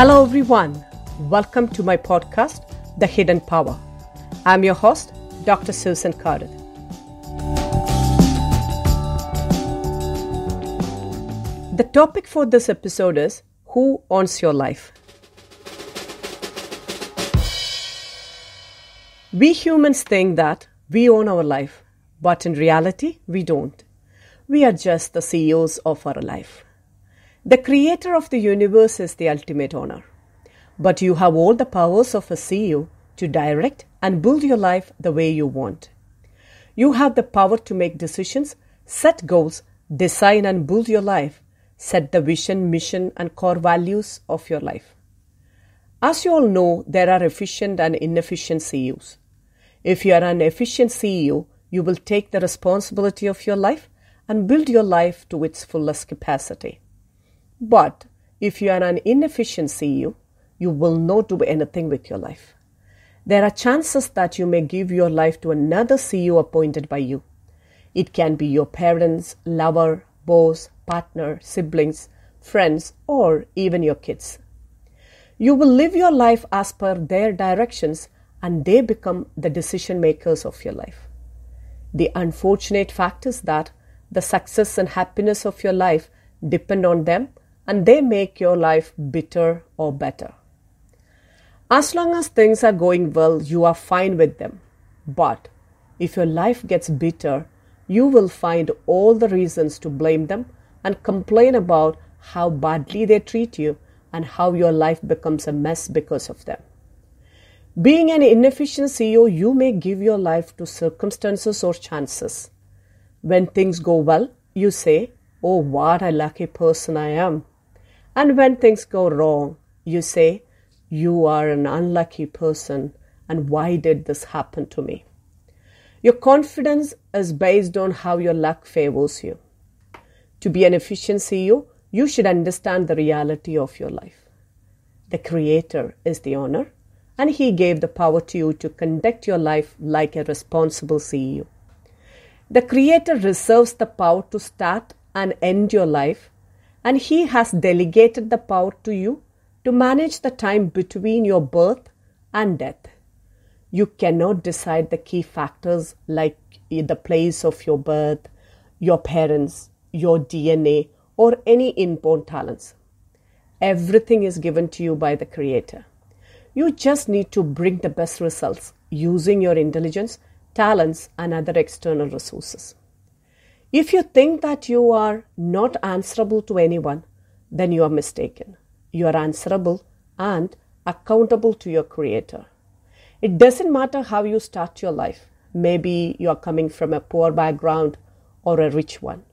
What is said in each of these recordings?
Hello, everyone. Welcome to my podcast, The Hidden Power. I'm your host, Dr. Susan Carter. The topic for this episode is Who Owns Your Life? We humans think that we own our life, but in reality, we don't. We are just the CEOs of our life. The creator of the universe is the ultimate owner. But you have all the powers of a CEO to direct and build your life the way you want. You have the power to make decisions, set goals, design and build your life, set the vision, mission, and core values of your life. As you all know, there are efficient and inefficient CEOs. If you are an efficient CEO, you will take the responsibility of your life and build your life to its fullest capacity. But if you are an inefficient CEO, you will not do anything with your life. There are chances that you may give your life to another CEO appointed by you. It can be your parents, lover, boss, partner, siblings, friends, or even your kids. You will live your life as per their directions and they become the decision makers of your life. The unfortunate fact is that the success and happiness of your life depend on them and they make your life bitter or better. As long as things are going well, you are fine with them. But if your life gets bitter, you will find all the reasons to blame them and complain about how badly they treat you and how your life becomes a mess because of them. Being an inefficient CEO, you may give your life to circumstances or chances. When things go well, you say, Oh, what a lucky person I am. And when things go wrong, you say, You are an unlucky person, and why did this happen to me? Your confidence is based on how your luck favors you. To be an efficient CEO, you should understand the reality of your life. The Creator is the owner, and He gave the power to you to conduct your life like a responsible CEO. The Creator reserves the power to start and end your life and He has delegated the power to you to manage the time between your birth and death. You cannot decide the key factors like the place of your birth, your parents, your DNA, or any inborn talents. Everything is given to you by the Creator. You just need to bring the best results using your intelligence, talents, and other external resources. If you think that you are not answerable to anyone, then you are mistaken. You are answerable and accountable to your Creator. It doesn't matter how you start your life. Maybe you are coming from a poor background or a rich one.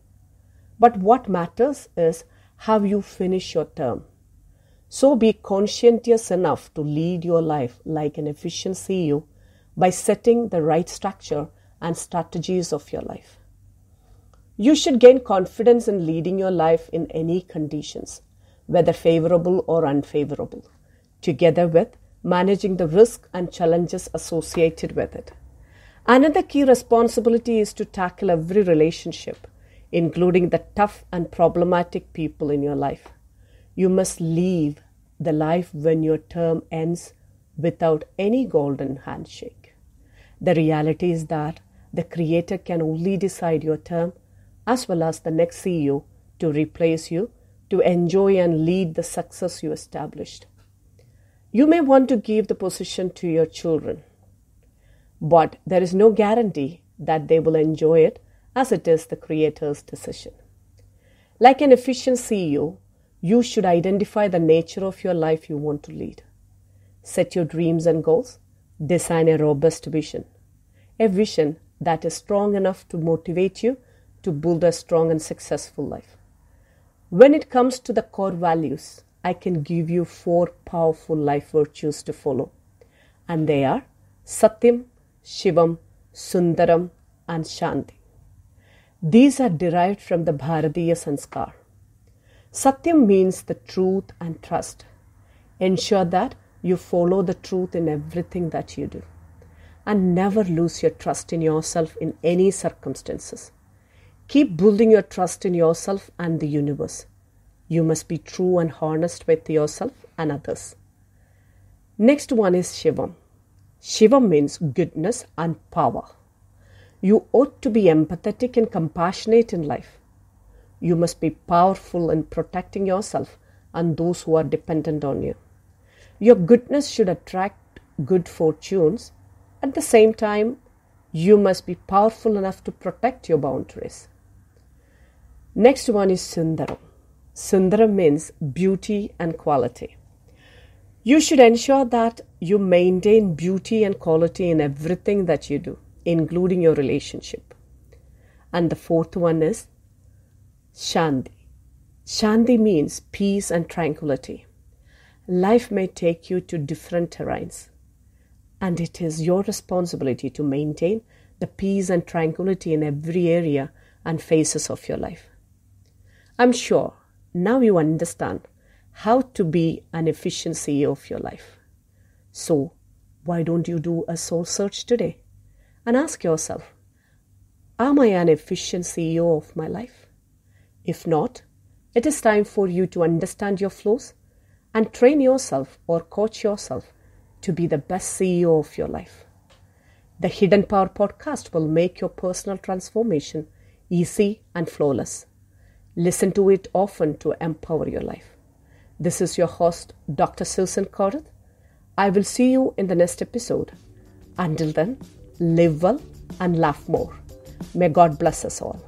But what matters is how you finish your term. So be conscientious enough to lead your life like an efficient CEO by setting the right structure and strategies of your life. You should gain confidence in leading your life in any conditions, whether favorable or unfavorable, together with managing the risk and challenges associated with it. Another key responsibility is to tackle every relationship, including the tough and problematic people in your life. You must leave the life when your term ends without any golden handshake. The reality is that the Creator can only decide your term as well as the next CEO to replace you to enjoy and lead the success you established. You may want to give the position to your children, but there is no guarantee that they will enjoy it as it is the creator's decision. Like an efficient CEO, you should identify the nature of your life you want to lead. Set your dreams and goals. Design a robust vision, a vision that is strong enough to motivate you to build a strong and successful life. When it comes to the core values, I can give you four powerful life virtues to follow, and they are Satyam, Shivam, Sundaram, and Shanti. These are derived from the Bharatiya Sanskar. Satyam means the truth and trust. Ensure that you follow the truth in everything that you do and never lose your trust in yourself in any circumstances. Keep building your trust in yourself and the universe. You must be true and honest with yourself and others. Next one is Shivam. Shiva means goodness and power. You ought to be empathetic and compassionate in life. You must be powerful in protecting yourself and those who are dependent on you. Your goodness should attract good fortunes. At the same time, you must be powerful enough to protect your boundaries. Next one is Sundaram. Sundaram means beauty and quality. You should ensure that you maintain beauty and quality in everything that you do, including your relationship. And the fourth one is Shanti. Shanti means peace and tranquility. Life may take you to different terrains, and it is your responsibility to maintain the peace and tranquility in every area and phases of your life. I'm sure now you understand how to be an efficient CEO of your life. So, why don't you do a soul search today and ask yourself, Am I an efficient CEO of my life? If not, it is time for you to understand your flaws and train yourself or coach yourself to be the best CEO of your life. The Hidden Power podcast will make your personal transformation easy and flawless. Listen to it often to empower your life. This is your host, Dr. Susan Carruth. I will see you in the next episode. Until then, live well and laugh more. May God bless us all.